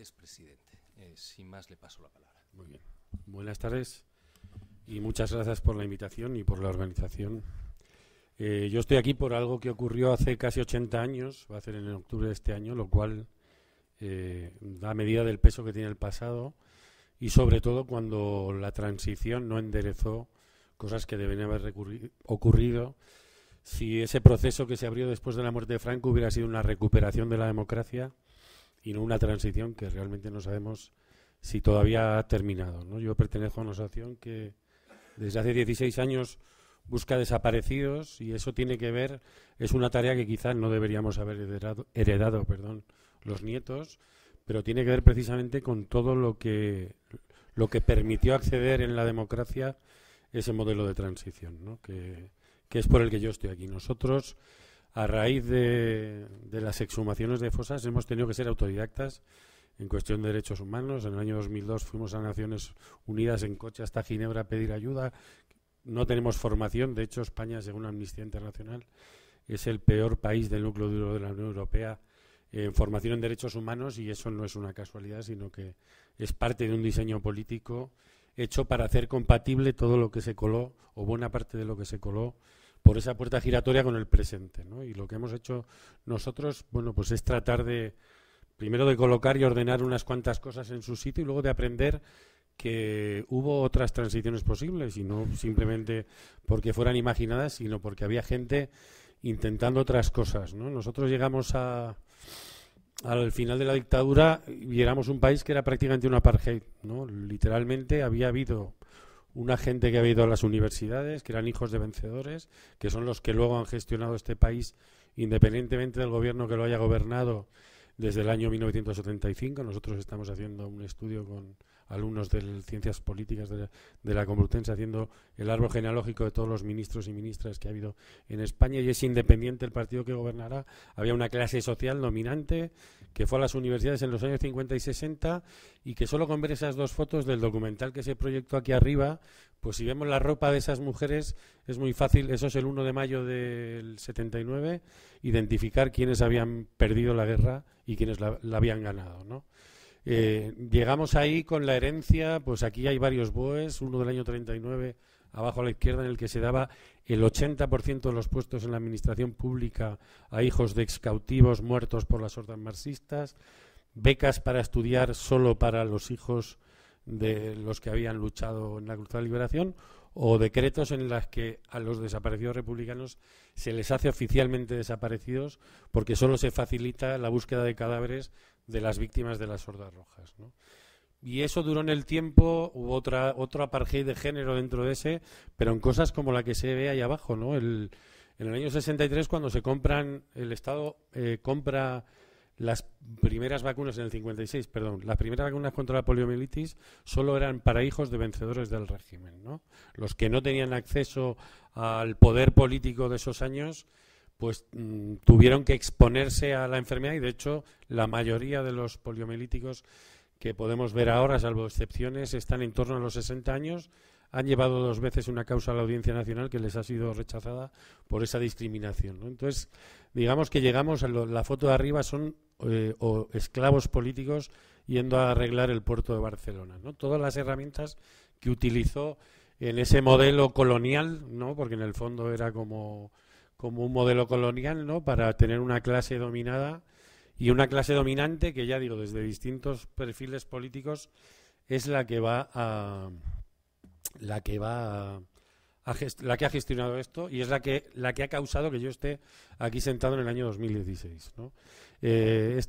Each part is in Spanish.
es presidente. Eh, sin más, le paso la palabra. Muy bien. Buenas tardes y muchas gracias por la invitación y por la organización. Eh, yo estoy aquí por algo que ocurrió hace casi 80 años, va a ser en octubre de este año, lo cual eh, da medida del peso que tiene el pasado y sobre todo cuando la transición no enderezó cosas que deberían haber ocurrido si ese proceso que se abrió después de la muerte de Franco hubiera sido una recuperación de la democracia y no una transición que realmente no sabemos si todavía ha terminado. ¿no? Yo pertenezco a una asociación que desde hace 16 años busca desaparecidos y eso tiene que ver, es una tarea que quizás no deberíamos haber heredado, heredado perdón, los nietos, pero tiene que ver precisamente con todo lo que, lo que permitió acceder en la democracia ese modelo de transición, ¿no? que, que es por el que yo estoy aquí. Nosotros a raíz de, las exhumaciones de fosas hemos tenido que ser autodidactas en cuestión de derechos humanos. En el año 2002 fuimos a Naciones Unidas en coche hasta Ginebra a pedir ayuda. No tenemos formación. De hecho, España, según Amnistía Internacional, es el peor país del núcleo duro de la Unión Europea en formación en derechos humanos y eso no es una casualidad, sino que es parte de un diseño político hecho para hacer compatible todo lo que se coló o buena parte de lo que se coló por esa puerta giratoria con el presente. Y lo que hemos hecho nosotros, bueno, pues es tratar de, primero de colocar y ordenar unas cuantas cosas en su sitio y luego de aprender que hubo otras transiciones posibles y no simplemente porque fueran imaginadas, sino porque había gente intentando otras cosas. Nosotros llegamos a, al final de la dictadura y éramos un país que era prácticamente un apartheid. ¿no? Literalmente había habido una gente que ha ido a las universidades, que eran hijos de vencedores, que son los que luego han gestionado este país independientemente del gobierno que lo haya gobernado desde el año 1975. Nosotros estamos haciendo un estudio con alumnos de Ciencias Políticas de, de la Complutense, haciendo el árbol genealógico de todos los ministros y ministras que ha habido en España y es independiente el partido que gobernará. Había una clase social dominante que fue a las universidades en los años 50 y 60 y que solo con ver esas dos fotos del documental que se proyectó aquí arriba, pues si vemos la ropa de esas mujeres es muy fácil, eso es el 1 de mayo del 79, identificar quiénes habían perdido la guerra y quiénes la, habían ganado, ¿no? Eh, llegamos ahí con la herencia, pues aquí hay varios BOEs, uno del año 39 abajo a la izquierda, en el que se daba el 80% de los puestos en la administración pública a hijos de excautivos muertos por las hordas marxistas, becas para estudiar solo para los hijos de los que habían luchado en la Cruz de Liberación, o decretos en los que a los desaparecidos republicanos se les hace oficialmente desaparecidos porque solo se facilita la búsqueda de cadáveres de las víctimas de las hordas rojas. Y eso duró en el tiempo, hubo otra, otro apartheid de género dentro de ese, pero en cosas como la que se ve ahí abajo, ¿no? en el año 63, cuando se compran, el Estado eh, compra las primeras vacunas, en el 56, perdón, las primeras vacunas contra la poliomielitis solo eran para hijos de vencedores del régimen, ¿no? Los que no tenían acceso al poder político de esos años, pues mm, tuvieron que exponerse a la enfermedad y, de hecho, la mayoría de los poliomielíticos que podemos ver ahora, salvo excepciones, están en torno a los 60 años, han llevado dos veces una causa a la Audiencia Nacional que les ha sido rechazada por esa discriminación. Entonces, digamos que llegamos a la foto de arriba son eh, esclavos políticos yendo a arreglar el puerto de Barcelona. ¿no? Todas las herramientas que utilizó en ese modelo colonial, ¿no? porque en el fondo era como, como un modelo colonial, ¿no? para tener una clase dominada y una clase dominante que ya digo, desde distintos perfiles políticos es la que va a la que va ha gestionado esto y es la que la que ha causado que yo esté aquí sentado en el año 2016 eh,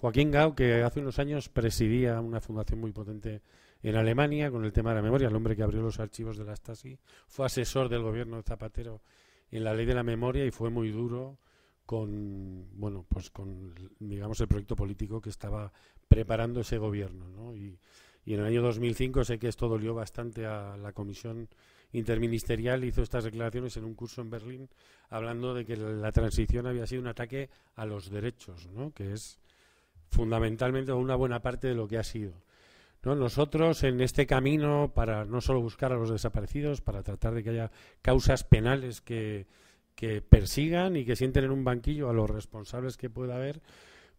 Joaquín Gau que hace unos años presidía una fundación muy potente en Alemania con el tema de la memoria el hombre que abrió los archivos de la Stasi fue asesor del gobierno de Zapatero en la ley de la memoria y fue muy duro con bueno pues con digamos el proyecto político que estaba preparando ese gobierno ¿no? y, en el año 2005 sé que esto dolió bastante a la comisión interministerial hizo estas declaraciones en un curso en Berlín hablando de que la, transición había sido un ataque a los derechos ¿no? que es fundamentalmente una buena parte de lo que ha sido ¿no? nosotros en este camino para no solo buscar a los desaparecidos para tratar de que haya causas penales que que persigan y que sienten en un banquillo a los responsables que pueda haber,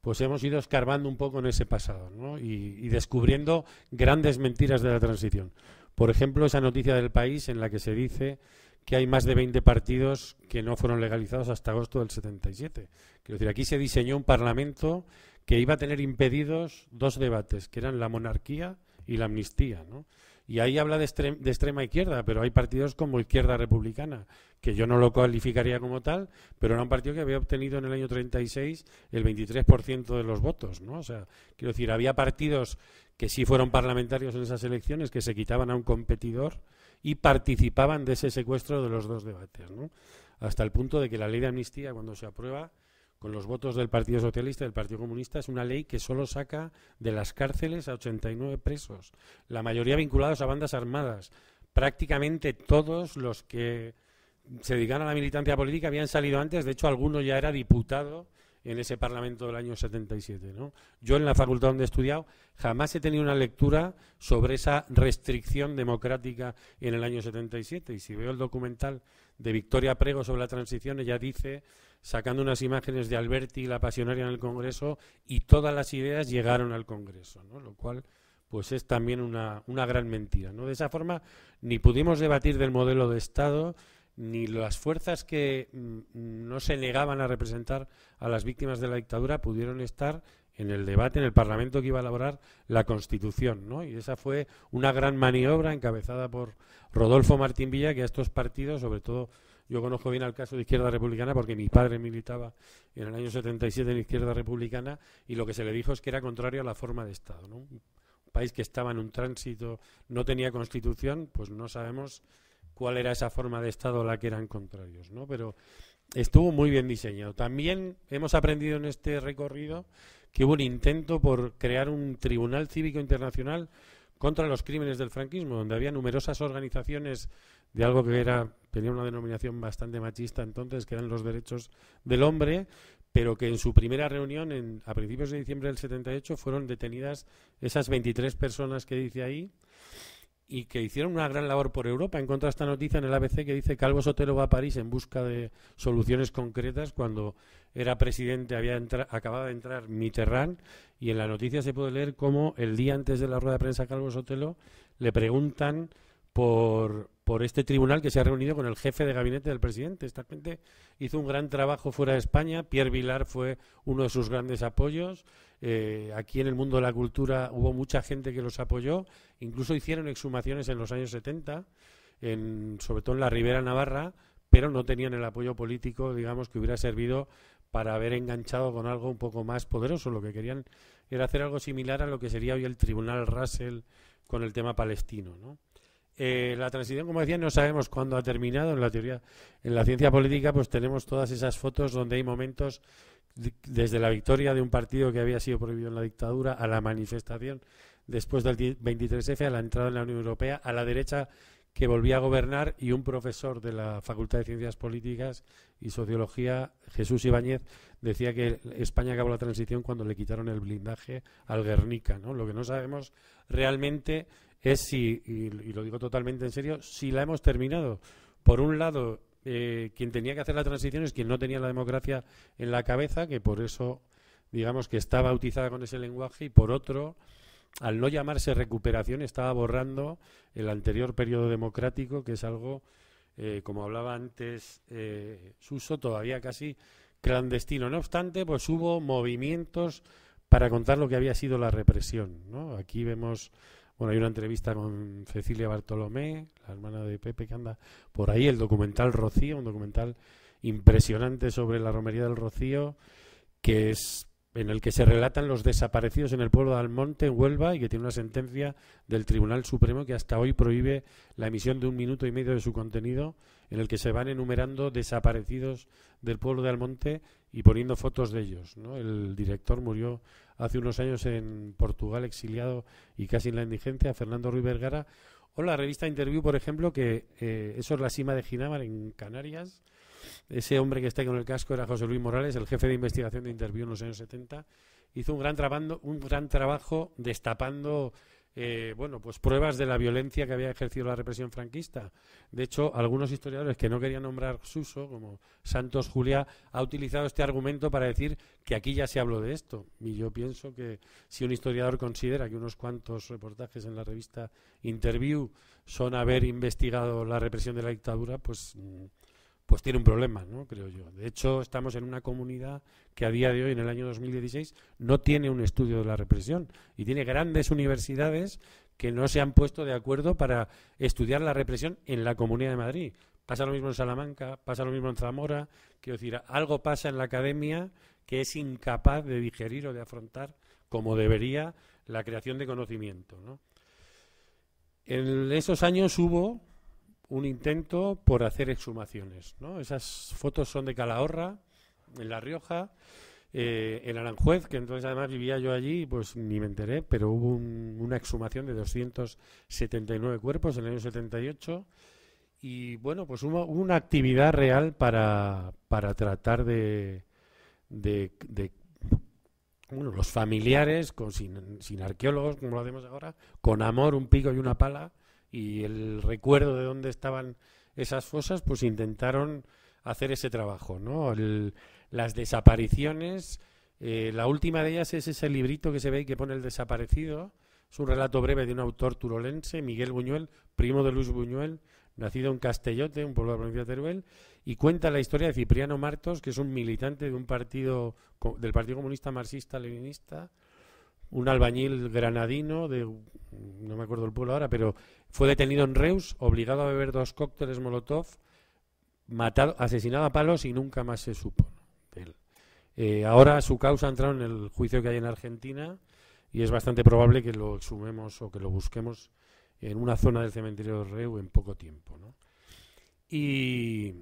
pues hemos ido escarbando un poco en ese pasado y, descubriendo grandes mentiras de la transición. Por ejemplo, esa noticia del país en la que se dice que hay más de 20 partidos que no fueron legalizados hasta agosto del 77. Quiero decir, aquí se diseñó un Parlamento que iba a tener impedidos dos debates, que eran la monarquía y la amnistía. ¿no? Y ahí habla de, extrema izquierda, pero hay partidos como Izquierda Republicana, que yo no lo calificaría como tal, pero era un partido que había obtenido en el año 36 el 23% de los votos, ¿no? O sea, quiero decir, había partidos que sí fueron parlamentarios en esas elecciones, que se quitaban a un competidor y participaban de ese secuestro de los dos debates, ¿no? Hasta el punto de que la ley de amnistía, cuando se aprueba, con los votos del Partido Socialista y del Partido Comunista, es una ley que solo saca de las cárceles a 89 presos, la mayoría vinculados a bandas armadas. Prácticamente todos los que se dedican a la militancia política habían salido antes, de hecho alguno ya era diputado en ese Parlamento del año 77. Yo en la facultad donde he estudiado jamás he tenido una lectura sobre esa restricción democrática en el año 77 y si veo el documental de Victoria Prego sobre la transición, ella dice, sacando unas imágenes de Alberti, la pasionaria en el Congreso, y todas las ideas llegaron al Congreso, lo cual pues es también una, una gran mentira. ¿no? De esa forma, ni pudimos debatir del modelo de Estado, ni las fuerzas que mm, mm, no se negaban a representar a las víctimas de la dictadura pudieron estar en el debate en el Parlamento que iba a elaborar la Constitución, ¿no? Y esa fue una gran maniobra encabezada por Rodolfo Martín Villa, que a estos partidos, sobre todo yo conozco bien al caso de Izquierda Republicana porque mi padre militaba en el año 77 en Izquierda Republicana y lo que se le dijo es que era contrario a la forma de Estado, Un país que estaba en un tránsito, no tenía Constitución, pues no sabemos cuál era esa forma de Estado a la que eran contrarios, ¿no? Pero estuvo muy bien diseñado. También hemos aprendido en este recorrido que hubo un intento por crear un tribunal cívico internacional contra los crímenes del franquismo, donde había numerosas organizaciones de algo que era tenía una denominación bastante machista entonces, que eran los derechos del hombre, pero que en su primera reunión en, a principios de diciembre del 78 fueron detenidas esas 23 personas que dice ahí y que hicieron una gran labor por Europa. en de esta noticia en el ABC que dice que Calvo Sotelo va a París en busca de soluciones concretas. Cuando era presidente había acababa de entrar Mitterrand y en la noticia se puede leer cómo el día antes de la rueda de prensa Calvo Sotelo le preguntan por por este tribunal que se ha reunido con el jefe de gabinete del presidente. Esta gente hizo un gran trabajo fuera de España. Pierre Vilar fue uno de sus grandes apoyos. Eh, aquí en el mundo de la cultura hubo mucha gente que los apoyó. Incluso hicieron exhumaciones en los años 70, en, sobre todo en la Ribera Navarra, pero no tenían el apoyo político, digamos, que hubiera servido para haber enganchado con algo un poco más poderoso. Lo que querían era hacer algo similar a lo que sería hoy el Tribunal Russell con el tema palestino, ¿no? Eh, la transición, como decía, no sabemos cuándo ha terminado. En la teoría, en la ciencia política, pues tenemos todas esas fotos donde hay momentos desde la victoria de un partido que había sido prohibido en la dictadura a la manifestación después del 23F, a la entrada en la Unión Europea, a la derecha que volvía a gobernar y un profesor de la Facultad de Ciencias Políticas y Sociología, Jesús Ibáñez, decía que España acabó la transición cuando le quitaron el blindaje al Guernica. ¿no? Lo que no sabemos realmente es si, y, lo digo totalmente en serio, si la hemos terminado. Por un lado, eh, quien tenía que hacer la transición es quien no tenía la democracia en la cabeza, que por eso, digamos, que está bautizada con ese lenguaje, y por otro, al no llamarse recuperación, estaba borrando el anterior periodo democrático, que es algo, eh, como hablaba antes eh, Suso, todavía casi clandestino. No obstante, pues hubo movimientos para contar lo que había sido la represión. ¿no? Aquí vemos bueno, hay una entrevista con Cecilia Bartolomé, la hermana de Pepe, que anda por ahí, el documental Rocío, un documental impresionante sobre la romería del Rocío, que es en el que se relatan los desaparecidos en el pueblo de Almonte, en Huelva, y que tiene una sentencia del Tribunal Supremo que hasta hoy prohíbe la emisión de un minuto y medio de su contenido, en el que se van enumerando desaparecidos del pueblo de Almonte y poniendo fotos de ellos. ¿no? El director murió hace unos años en Portugal exiliado y casi en la indigencia, Fernando Ruiz Vergara, o la revista Interview, por ejemplo, que eh, eso es la cima de Ginamar en Canarias. Ese hombre que está con el casco era José Luis Morales, el jefe de investigación de Interview en los años 70. Hizo un gran, trabando, un gran trabajo destapando eh, bueno, pues pruebas de la violencia que había ejercido la represión franquista. De hecho, algunos historiadores que no querían nombrar Suso, como Santos Julia, ha utilizado este argumento para decir que aquí ya se habló de esto. Y yo pienso que si un historiador considera que unos cuantos reportajes en la revista Interview son haber investigado la represión de la dictadura, pues mm, pues tiene un problema, ¿no? creo yo. De hecho, estamos en una comunidad que a día de hoy, en el año 2016, no tiene un estudio de la represión y tiene grandes universidades que no se han puesto de acuerdo para estudiar la represión en la Comunidad de Madrid. Pasa lo mismo en Salamanca, pasa lo mismo en Zamora. Quiero decir, algo pasa en la academia que es incapaz de digerir o de afrontar como debería la creación de conocimiento. En esos años hubo un intento por hacer exhumaciones. ¿no? Esas fotos son de Calahorra, en La Rioja, eh, en Aranjuez, que entonces además vivía yo allí, pues ni me enteré, pero hubo una exhumación de 279 cuerpos en el año 78. Y bueno, pues hubo una actividad real para, para tratar de, de, bueno, los familiares, sin, sin arqueólogos, como lo hacemos ahora, con amor, un pico y una pala, y el recuerdo de dónde estaban esas fosas, pues intentaron hacer ese trabajo, ¿no? las desapariciones, eh, la última de ellas es ese librito que se ve y que pone el desaparecido, es un relato breve de un autor turolense, Miguel Buñuel, primo de Luis Buñuel, nacido en Castellote, un pueblo de la provincia de Teruel, y cuenta la historia de Cipriano Martos, que es un militante de un partido, del Partido Comunista Marxista-Leninista, un albañil granadino de no me acuerdo el pueblo ahora, pero fue detenido en Reus, obligado a beber dos cócteles Molotov, matado, asesinado a palos y nunca más se supo él. Eh, ahora su causa ha entrado en el juicio que hay en Argentina y es bastante probable que lo exhumemos o que lo busquemos en una zona del cementerio de Reus en poco tiempo. ¿no? Y,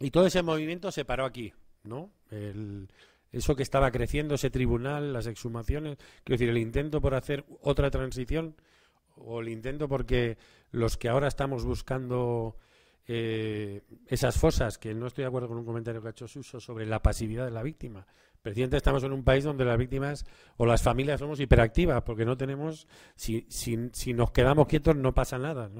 y todo ese movimiento se paró aquí, ¿no? El, eso que estaba creciendo, ese tribunal, las exhumaciones, quiero decir, el intento por hacer otra transición o el intento porque los que ahora estamos buscando eh, esas fosas, que no estoy de acuerdo con un comentario que ha hecho Suso sobre la pasividad de la víctima. Presidente, estamos en un país donde las víctimas o las familias somos hiperactivas, porque no tenemos, si, nos quedamos quietos no pasa nada.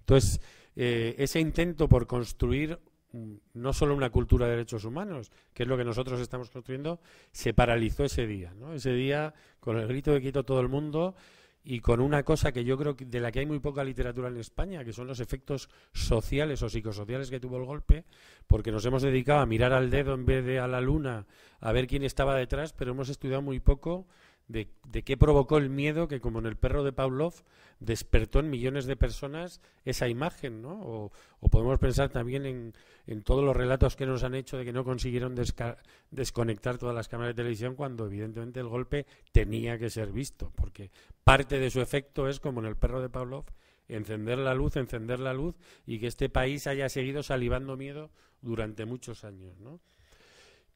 Entonces, eh, ese intento por construir Mm, no solo una cultura de derechos humanos, que es lo que nosotros estamos construyendo, se paralizó ese día. ¿no? Ese día, con el grito de quito todo el mundo y con una cosa que yo creo que de la que hay muy poca literatura en España, que son los efectos sociales o psicosociales que tuvo el golpe, porque nos hemos dedicado a mirar al dedo en vez de a la luna, a ver quién estaba detrás, pero hemos estudiado muy poco de, qué provocó el miedo que, como en el perro de Pavlov, despertó en millones de personas esa imagen, ¿no? O, podemos pensar también en, en, todos los relatos que nos han hecho de que no consiguieron desconectar todas las cámaras de televisión cuando, evidentemente, el golpe tenía que ser visto, porque parte de su efecto es, como en el perro de Pavlov, encender la luz, encender la luz y que este país haya seguido salivando miedo durante muchos años, ¿no?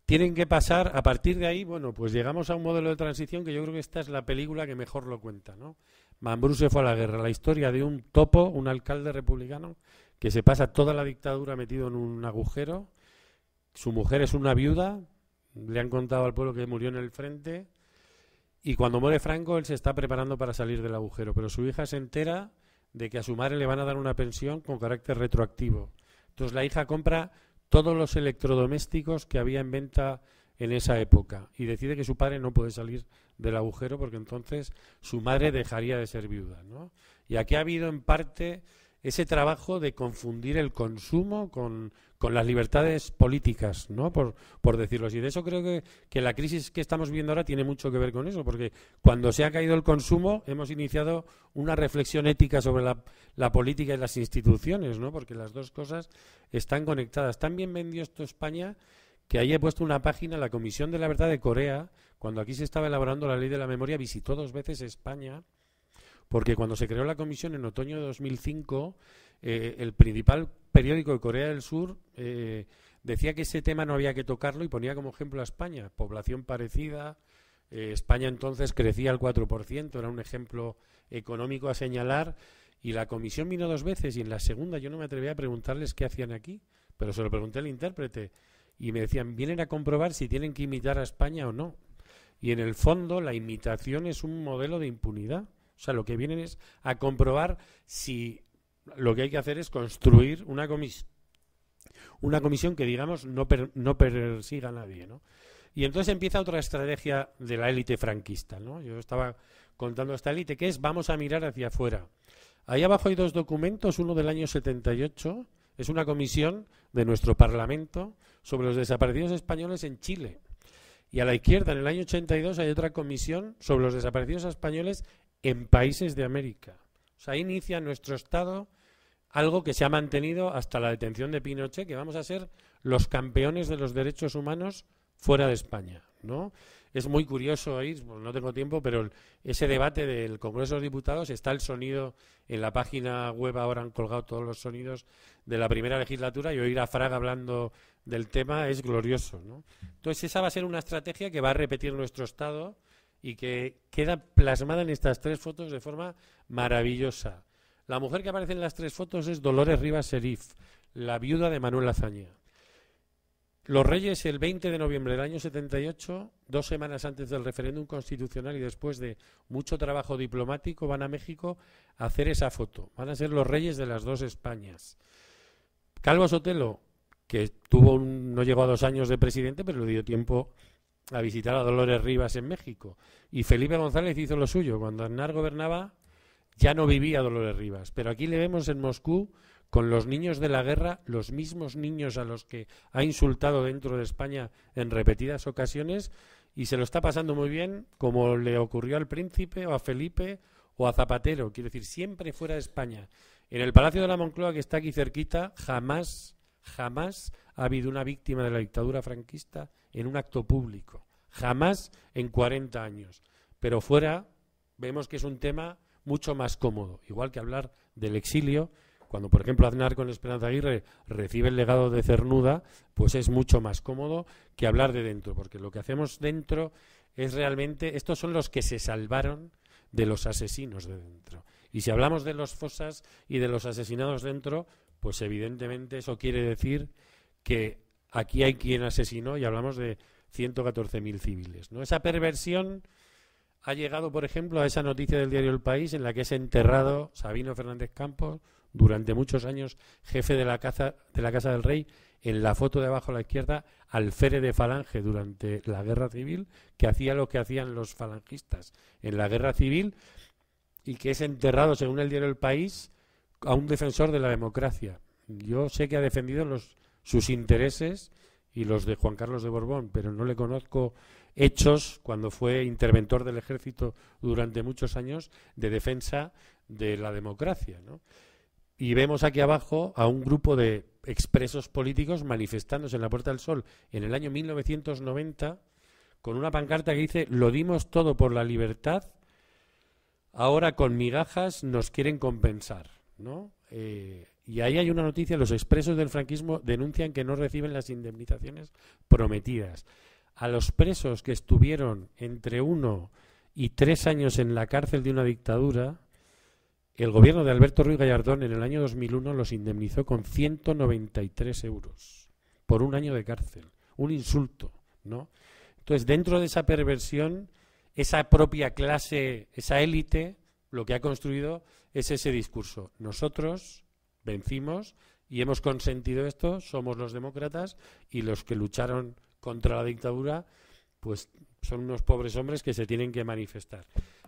tienen que pasar, a partir de ahí, bueno, pues llegamos a un modelo de transición que yo creo que esta es la película que mejor lo cuenta, ¿no? Mambrú se fue a la guerra, la historia de un topo, un alcalde republicano, que se pasa toda la dictadura metido en un agujero, su mujer es una viuda, le han contado al pueblo que murió en el frente, y cuando muere Franco él se está preparando para salir del agujero, pero su hija se entera de que a su madre le van a dar una pensión con carácter retroactivo. Entonces la hija compra todos los electrodomésticos que había en venta en esa época y decide que su padre no puede salir del agujero porque entonces su madre dejaría de ser viuda. ¿no? Y aquí ha habido en parte ese trabajo de confundir el consumo con con las libertades políticas, ¿no? Por, por decirlo así. De eso creo que, que, la crisis que estamos viviendo ahora tiene mucho que ver con eso, porque cuando se ha caído el consumo hemos iniciado una reflexión ética sobre la, política y las instituciones, ¿no? Porque las dos cosas están conectadas. También vendió esto España que ahí he puesto una página, la Comisión de la Verdad de Corea, cuando aquí se estaba elaborando la ley de la memoria, visitó dos veces España porque cuando se creó la comisión en otoño de 2005, eh, el principal periódico de Corea del Sur eh, decía que ese tema no había que tocarlo y ponía como ejemplo a España, población parecida. Eh, España entonces crecía al 4%, era un ejemplo económico a señalar. Y la comisión vino dos veces y en la segunda yo no me atreví a preguntarles qué hacían aquí, pero se lo pregunté al intérprete y me decían, vienen a comprobar si tienen que imitar a España o no. Y en el fondo la imitación es un modelo de impunidad o sea, lo que vienen es a comprobar si lo que hay que hacer es construir una comisión una comisión que digamos no, no persiga a nadie, Y entonces empieza otra estrategia de la élite franquista, Yo estaba contando esta élite que es vamos a mirar hacia afuera. Ahí abajo hay dos documentos, uno del año 78, es una comisión de nuestro Parlamento sobre los desaparecidos españoles en Chile. Y a la izquierda, en el año 82, hay otra comisión sobre los desaparecidos españoles en países de América. O sea, inicia nuestro Estado algo que se ha mantenido hasta la detención de Pinochet, que vamos a ser los campeones de los derechos humanos fuera de España, ¿no? Es muy curioso oír, no tengo tiempo, pero ese debate del Congreso de los Diputados está el sonido en la página web ahora han colgado todos los sonidos de la primera legislatura y oír a Fraga hablando del tema es glorioso, Entonces esa va a ser una estrategia que va a repetir nuestro Estado y que queda plasmada en estas tres fotos de forma maravillosa. La mujer que aparece en las tres fotos es Dolores Rivas Serif, la viuda de Manuel Azaña. Los Reyes, el 20 de noviembre del año 78, dos semanas antes del referéndum constitucional y después de mucho trabajo diplomático, van a México a hacer esa foto. Van a ser los Reyes de las dos Españas. Calvo Sotelo, que tuvo no llegó a dos años de presidente, pero le dio tiempo a visitar a Dolores Rivas en México. Y Felipe González hizo lo suyo. Cuando Aznar gobernaba, ya no vivía Dolores Rivas. Pero aquí le vemos en Moscú con los niños de la guerra, los mismos niños a los que ha insultado dentro de España en repetidas ocasiones, y se lo está pasando muy bien, como le ocurrió al príncipe o a Felipe o a Zapatero. Quiero decir, siempre fuera de España. En el Palacio de la Moncloa, que está aquí cerquita, jamás Jamás ha habido una víctima de la dictadura franquista en un acto público. Jamás en 40 años. Pero fuera vemos que es un tema mucho más cómodo. Igual que hablar del exilio, cuando por ejemplo Aznar con Esperanza Aguirre recibe el legado de Cernuda, pues es mucho más cómodo que hablar de dentro, porque lo que hacemos dentro es realmente, estos son los que se salvaron de los asesinos de dentro. Y si hablamos de los fosas y de los asesinados dentro, pues evidentemente eso quiere decir que aquí hay quien asesinó y hablamos de 114.000 civiles. ¿no? Esa perversión ha llegado, por ejemplo, a esa noticia del diario El País en la que es enterrado Sabino Fernández Campos, durante muchos años jefe de la, casa, de la Casa del Rey, en la foto de abajo a la izquierda, fere de Falange durante la Guerra Civil, que hacía lo que hacían los falangistas en la Guerra Civil y que es enterrado, según el diario El País, a un defensor de la democracia. Yo sé que ha defendido sus intereses y los de Juan Carlos de Borbón, pero no le conozco hechos cuando fue interventor del ejército durante muchos años de defensa de la democracia. Y vemos aquí abajo a un grupo de expresos políticos manifestándose en la Puerta del Sol en el año 1990 con una pancarta que dice, lo dimos todo por la libertad, ahora con migajas nos quieren compensar. Eh, y ahí hay una noticia, los expresos del franquismo denuncian que no reciben las indemnizaciones prometidas. A los presos que estuvieron entre uno y tres años en la cárcel de una dictadura, el gobierno de Alberto Ruiz Gallardón en el año 2001 los indemnizó con 193 euros por un año de cárcel. Un insulto, ¿no? Entonces, dentro de esa perversión, esa propia clase, esa élite, lo que ha construido es ese discurso. Nosotros vencimos y hemos consentido esto, somos los demócratas y los que lucharon contra la dictadura, pues son unos pobres hombres que se tienen que manifestar.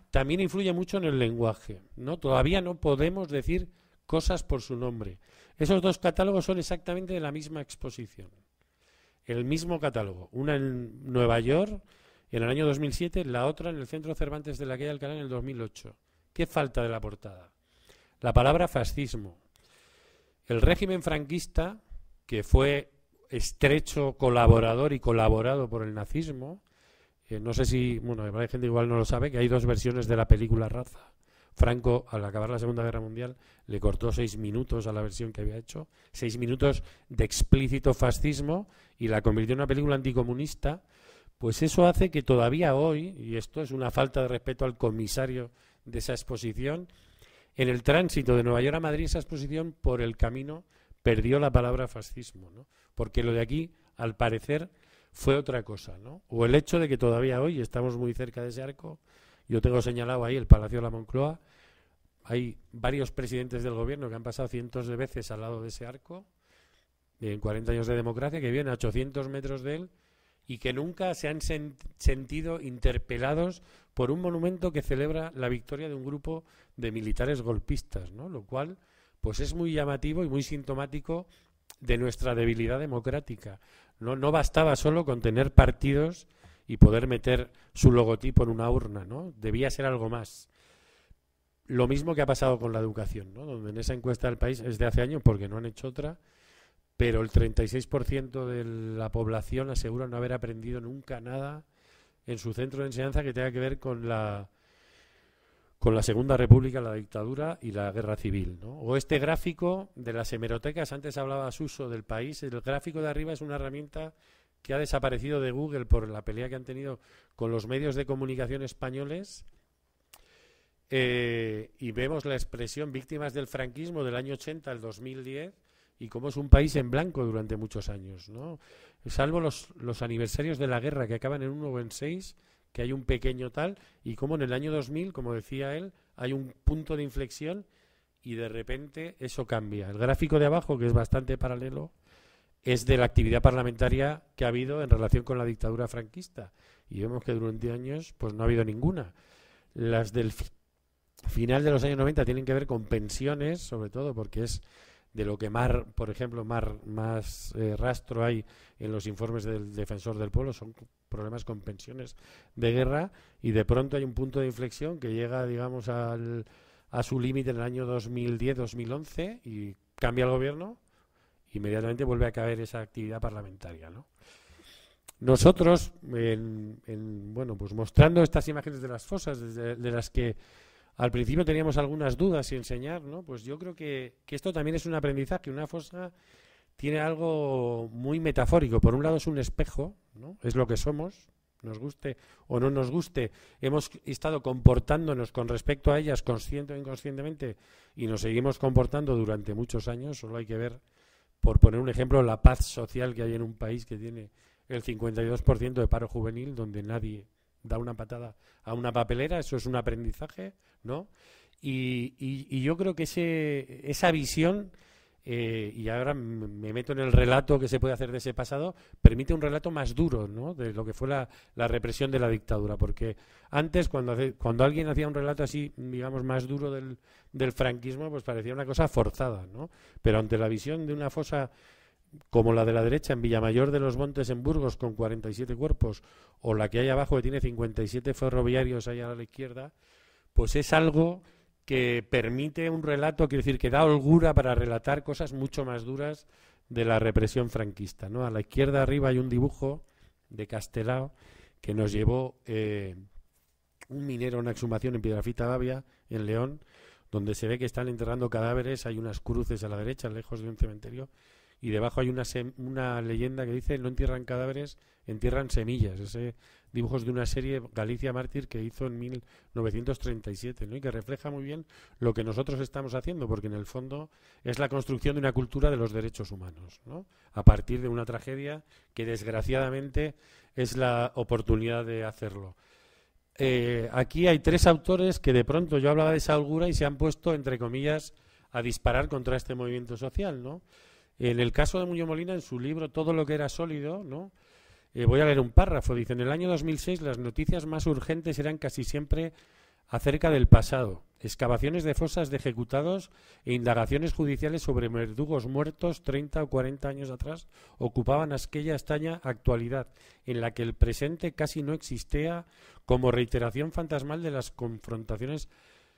También influye mucho en el lenguaje, ¿no? Todavía no podemos decir cosas por su nombre. Esos dos catálogos son exactamente de la misma exposición. El mismo catálogo, una en Nueva York en el año 2007, la otra en el Centro Cervantes de la Calle Alcalá en el 2008. ¿Qué falta de la portada? La palabra fascismo. El régimen franquista, que fue estrecho colaborador y colaborado por el nazismo, eh, no sé si, bueno, hay gente igual no lo sabe, que hay dos versiones de la película Raza. Franco, al acabar la Segunda Guerra Mundial, le cortó seis minutos a la versión que había hecho, seis minutos de explícito fascismo y la convirtió en una película anticomunista, pues eso hace que todavía hoy, y esto es una falta de respeto al comisario de esa exposición. En el tránsito de Nueva York a Madrid, esa exposición por el camino perdió la palabra fascismo, ¿no? porque lo de aquí, al parecer, fue otra cosa. ¿no? O el hecho de que todavía hoy estamos muy cerca de ese arco. Yo tengo señalado ahí el Palacio de la Moncloa. Hay varios presidentes del gobierno que han pasado cientos de veces al lado de ese arco, en 40 años de democracia, que vienen a 800 metros de él y que nunca se han sentido interpelados por un monumento que celebra la victoria de un grupo de militares golpistas, ¿no? Lo cual pues es muy llamativo y muy sintomático de nuestra debilidad democrática. No, no bastaba solo con tener partidos y poder meter su logotipo en una urna, ¿no? Debía ser algo más. Lo mismo que ha pasado con la educación, ¿no? Donde en esa encuesta del país es de hace años porque no han hecho otra pero el 36% de la población asegura no haber aprendido nunca nada en su centro de enseñanza que tenga que ver con la con la Segunda República, la dictadura y la guerra civil. O este gráfico de las hemerotecas, antes hablaba uso del país, el gráfico de arriba es una herramienta que ha desaparecido de Google por la pelea que han tenido con los medios de comunicación españoles. Eh, y vemos la expresión víctimas del franquismo del año 80 al 2010, y cómo es un país en blanco durante muchos años, ¿no? Salvo los, los aniversarios de la guerra que acaban en uno o en seis, que hay un pequeño tal, y cómo en el año 2000, como decía él, hay un punto de inflexión y de repente eso cambia. El gráfico de abajo, que es bastante paralelo, es de la actividad parlamentaria que ha habido en relación con la dictadura franquista. Y vemos que durante años pues no ha habido ninguna. Las del final de los años 90 tienen que ver con pensiones, sobre todo porque es de lo que más, por ejemplo, más, más eh, rastro hay en los informes del defensor del pueblo son problemas con pensiones de guerra y de pronto hay un punto de inflexión que llega, digamos, a su límite en el año 2010-2011 y cambia el gobierno, inmediatamente vuelve a caer esa actividad parlamentaria, ¿no? Nosotros, en, bueno, pues mostrando estas imágenes de las fosas, de las que al principio teníamos algunas dudas y enseñar, ¿no? Pues yo creo que, que esto también es un aprendizaje, una fosa tiene algo muy metafórico. Por un lado es un espejo, ¿no? Es lo que somos, nos guste o no nos guste, hemos estado comportándonos con respecto a ellas consciente o inconscientemente y nos seguimos comportando durante muchos años, solo hay que ver, por poner un ejemplo, la paz social que hay en un país que tiene el 52% de paro juvenil, donde nadie da una patada a una papelera, eso es un aprendizaje, ¿no? Y, yo creo que ese, esa visión, eh, y ahora me meto en el relato que se puede hacer de ese pasado, permite un relato más duro, ¿no? De lo que fue la, represión de la dictadura, porque antes cuando, cuando alguien hacía un relato así, digamos, más duro del, del franquismo, pues parecía una cosa forzada, ¿no? Pero ante la visión de una fosa como la de la derecha en Villamayor de los Montes en Burgos con 47 cuerpos o la que hay abajo que tiene 57 ferroviarios allá a la izquierda, pues es algo que permite un relato, quiero decir, que da holgura para relatar cosas mucho más duras de la represión franquista. ¿no? A la izquierda arriba hay un dibujo de Castelao que nos llevó eh, un minero a una exhumación en Piedrafita Babia, en León, donde se ve que están enterrando cadáveres, hay unas cruces a la derecha, lejos de un cementerio, y debajo hay una, leyenda que dice no entierran cadáveres, entierran semillas. Ese dibujo es de una serie Galicia Mártir que hizo en 1937 ¿no? y que refleja muy bien lo que nosotros estamos haciendo, porque en el fondo es la construcción de una cultura de los derechos humanos, ¿no? a partir de una tragedia que desgraciadamente es la oportunidad de hacerlo. Eh, aquí hay tres autores que de pronto yo hablaba de esa holgura y se han puesto, entre comillas, a disparar contra este movimiento social, ¿no? En el caso de Muñoz Molina, en su libro Todo lo que era sólido, ¿no? Eh, voy a leer un párrafo. Dice, en el año 2006 las noticias más urgentes eran casi siempre acerca del pasado, excavaciones de fosas de ejecutados e indagaciones judiciales sobre verdugos muertos 30 o 40 años atrás ocupaban aquella estaña actualidad en la que el presente casi no existía como reiteración fantasmal de las confrontaciones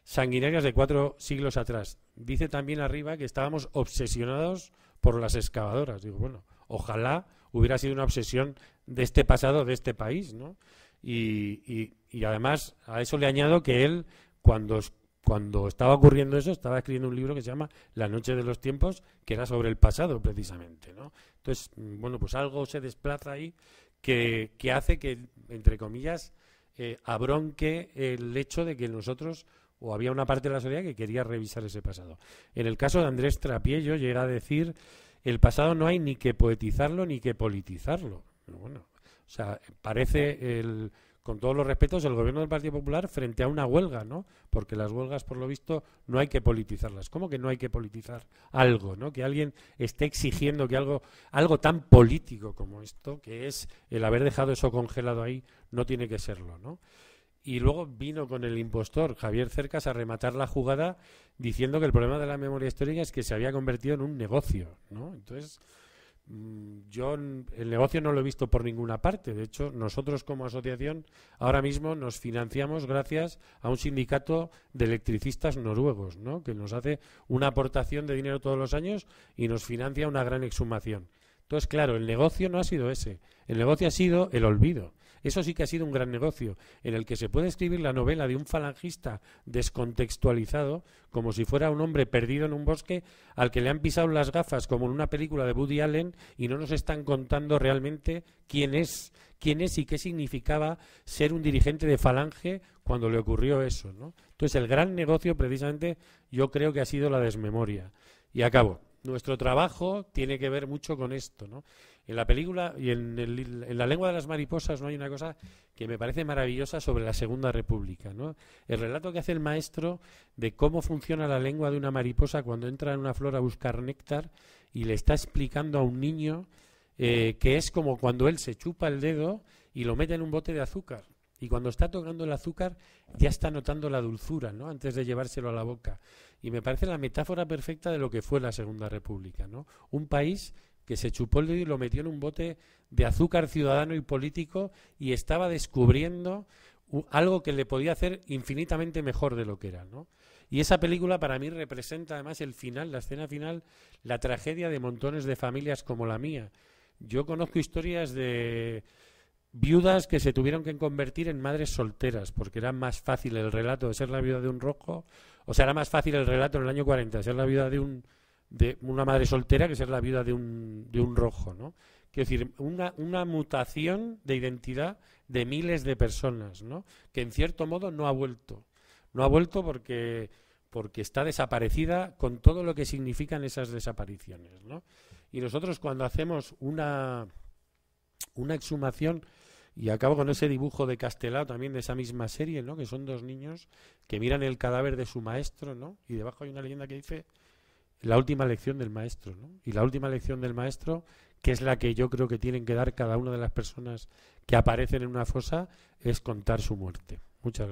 sanguinarias de cuatro siglos atrás. Dice también arriba que estábamos obsesionados por las excavadoras. Digo, bueno, ojalá hubiera sido una obsesión de este pasado, de este país, ¿no? Y, y, además a eso le añado que él, cuando, cuando estaba ocurriendo eso, estaba escribiendo un libro que se llama La noche de los tiempos, que era sobre el pasado precisamente, ¿no? Entonces, bueno, pues algo se desplaza ahí que, hace que, entre comillas, eh, abronque el hecho de que nosotros o había una parte de la sociedad que quería revisar ese pasado. En el caso de Andrés Trapiello llega a decir, el pasado no hay ni que poetizarlo ni que politizarlo. bueno, o sea, parece con todos los respetos, el gobierno del Partido Popular frente a una huelga, ¿no? Porque las huelgas, por lo visto, no hay que politizarlas. ¿Cómo que no hay que politizar algo, ¿no? Que alguien esté exigiendo que algo, algo tan político como esto, que es el haber dejado eso congelado ahí, no tiene que serlo, ¿no? y luego vino con el impostor Javier Cercas a rematar la jugada diciendo que el problema de la memoria histórica es que se había convertido en un negocio, ¿no? Entonces, mm, yo el negocio no lo he visto por ninguna parte. De hecho, nosotros como asociación ahora mismo nos financiamos gracias a un sindicato de electricistas noruegos, ¿no? que nos hace una aportación de dinero todos los años y nos financia una gran exhumación. Entonces, claro, el negocio no ha sido ese. El negocio ha sido el olvido. Eso sí que ha sido un gran negocio, en el que se puede escribir la novela de un falangista descontextualizado, como si fuera un hombre perdido en un bosque al que le han pisado las gafas, como en una película de Woody Allen, y no nos están contando realmente quién es, quién es y qué significaba ser un dirigente de Falange cuando le ocurrió eso. Entonces, el gran negocio, precisamente, yo creo que ha sido la desmemoria. Y acabo. Nuestro trabajo tiene que ver mucho con esto. ¿no? En la película y en, La lengua de las mariposas no hay una cosa que me parece maravillosa sobre la Segunda República. ¿no? El relato que hace el maestro de cómo funciona la lengua de una mariposa cuando entra en una flor a buscar néctar y le está explicando a un niño eh, que es como cuando él se chupa el dedo y lo mete en un bote de azúcar. Y cuando está tocando el azúcar ya está notando la dulzura, ¿no? Antes de llevárselo a la boca. Y me parece la metáfora perfecta de lo que fue la Segunda República, ¿no? Un país que se chupó el dedo y lo metió en un bote de azúcar ciudadano y político y estaba descubriendo algo que le podía hacer infinitamente mejor de lo que era, ¿no? Y esa película para mí representa además el final, la escena final, la tragedia de montones de familias como la mía. Yo conozco historias de viudas que se tuvieron que convertir en madres solteras, porque era más fácil el relato de ser la viuda de un rojo, o sea, era más fácil el relato en el año 40, de ser la viuda de un de una madre soltera que es la viuda de un, de un rojo, ¿no? Quiero decir, una, una, mutación de identidad de miles de personas, ¿no? Que en cierto modo no ha vuelto. No ha vuelto porque, porque está desaparecida con todo lo que significan esas desapariciones, ¿no? Y nosotros cuando hacemos una, una exhumación, y acabo con ese dibujo de Castelao también de esa misma serie, ¿no? Que son dos niños que miran el cadáver de su maestro, ¿no? Y debajo hay una leyenda que dice la última lección del maestro. ¿no? Y la última lección del maestro, que es la que yo creo que tienen que dar cada una de las personas que aparecen en una fosa, es contar su muerte. Muchas gracias.